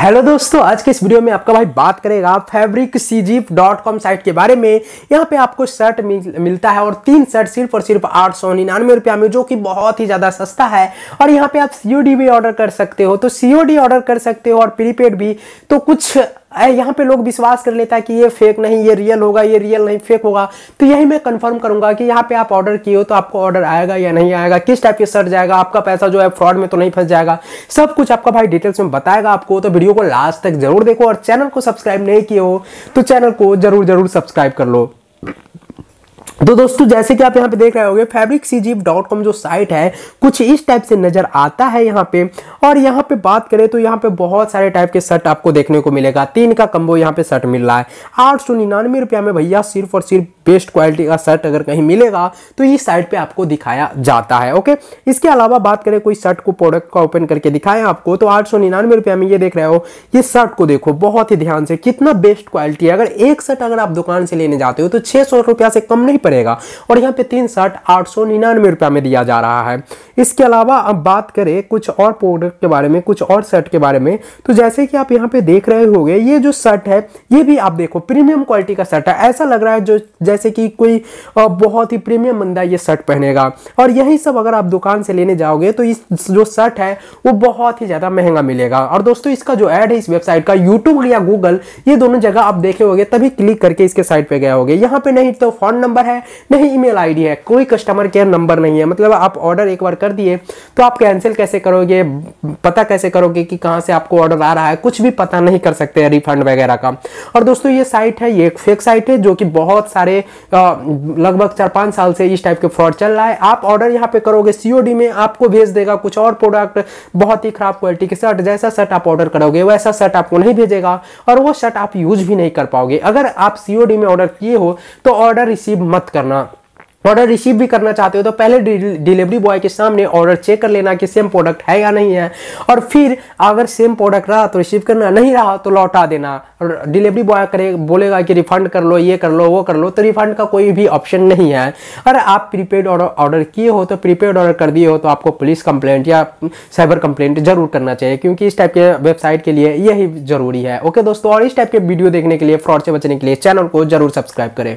hello दोस्तों आज के इस वीडियो में आपका भाई बात करेगा फैब्रिक साइट के बारे में यहाँ पे आपको शर्ट मिल, मिलता है और तीन शर्ट सिर्फ और सिर्फ आठ सौ निन्यानवे रुपया में जो कि बहुत ही ज़्यादा सस्ता है और यहाँ पे आप सी भी ऑर्डर कर सकते हो तो सी ऑर्डर कर सकते हो और प्रीपेड भी तो कुछ यहाँ पे लोग विश्वास कर लेता है कि ये फेक नहीं ये रियल होगा ये रियल नहीं फेक होगा तो यही मैं कंफर्म करूंगा कि यहाँ पे आप ऑर्डर किए हो तो आपको ऑर्डर आएगा या नहीं आएगा किस टाइप के सर जाएगा आपका पैसा जो है फ्रॉड में तो नहीं फंस जाएगा सब कुछ आपका भाई डिटेल्स में बताएगा आपको तो वीडियो को लास्ट तक जरूर देखो और चैनल को सब्सक्राइब नहीं किए हो तो चैनल को जरूर जरूर सब्सक्राइब कर लो तो दोस्तों जैसे कि आप यहाँ पे देख रहे होंगे फैब्रिक जो साइट है कुछ इस टाइप से नज़र आता है यहाँ पे और यहाँ पे बात करें तो यहाँ पे बहुत सारे टाइप के शर्ट आपको देखने को मिलेगा तीन का कम्बो यहाँ पे शर्ट मिल रहा है आठ सौ निन्यानवे रुपया में भैया सिर्फ और सिर्फ बेस्ट क्वालिटी का शर्ट अगर कहीं मिलेगा तो ये साइट पे आपको दिखाया जाता है ओके इसके अलावा बात करें कोई शर्ट को प्रोडक्ट का ओपन करके दिखाएं आपको तो आठ सौ में ये देख रहे हो ये शर्ट को देखो बहुत ही ध्यान से कितना बेस्ट क्वालिटी है अगर एक शर्ट अगर आप दुकान से लेने जाते हो तो छह रुपया से कम नहीं पड़ेगा और यहाँ पे तीन शर्ट आठ रुपया में दिया जा रहा है इसके अलावा अब बात करें कुछ और प्रोडक्ट के बारे में कुछ और शर्ट के बारे में तो जैसे कि आप यहाँ पे देख रहे हो ये जो शर्ट है ये भी आप देखो प्रीमियम क्वालिटी का शर्ट है ऐसा लग रहा है जो जैसे जैसे कि कोई बहुत ही प्रीमियम बंदा ये शर्ट पहनेगा और यही सब अगर आप दुकान से लेने जाओगे तो इस जो शर्ट है वो बहुत ही ज़्यादा महंगा मिलेगा और दोस्तों इसका जो एड है इस वेबसाइट का यूट्यूब या गूगल ये दोनों जगह आप देखे हो तभी क्लिक करके इसके साइट पर गए होगे यहाँ पे नहीं तो फोन नंबर है नहीं ईमेल आईडी है कोई कस्टमर केयर नंबर नहीं है मतलब आप ऑर्डर एक बार कर दिए तो आप कैंसिल कैसे करोगे पता कैसे करोगे कि कहाँ से आपको ऑर्डर आ रहा है कुछ भी पता नहीं कर सकते रिफंड वगैरह का और दोस्तों ये साइट है ये एक फेक साइट है जो कि बहुत सारे लगभग चार पाँच साल से इस टाइप के फ्रॉड चल रहा है आप ऑर्डर यहाँ पे करोगे सी में आपको भेज देगा कुछ और प्रोडक्ट बहुत ही खराब क्वालिटी के शर्ट जैसा शर्ट आप ऑर्डर करोगे वैसा शर्ट आपको नहीं भेजेगा और वो शर्ट आप यूज भी नहीं कर पाओगे अगर आप सी में ऑर्डर किए हो तो ऑर्डर रिसीव मत करना ऑर्डर रिसीव भी करना चाहते हो तो पहले डिलीवरी बॉय के सामने ऑर्डर चेक कर लेना कि सेम प्रोडक्ट है या नहीं है और फिर अगर सेम प्रोडक्ट रहा तो रिसीव करना नहीं रहा तो लौटा देना और डिलीवरी बॉय करे बोलेगा कि रिफंड कर लो ये कर लो वो कर लो तो रिफंड का कोई भी ऑप्शन नहीं है अगर आप प्रीपेड ऑर्डर किए हो तो प्रीपेड ऑर्डर कर दिए हो तो आपको पुलिस कंप्लेंट या साइबर कंप्लेंट जरूर करना चाहिए क्योंकि इस टाइप के वेबसाइट के लिए यही जरूरी है ओके दोस्तों और इस टाइप के वीडियो देखने के लिए फ्रॉड से बचने के लिए चैनल को जरूर सब्सक्राइब करें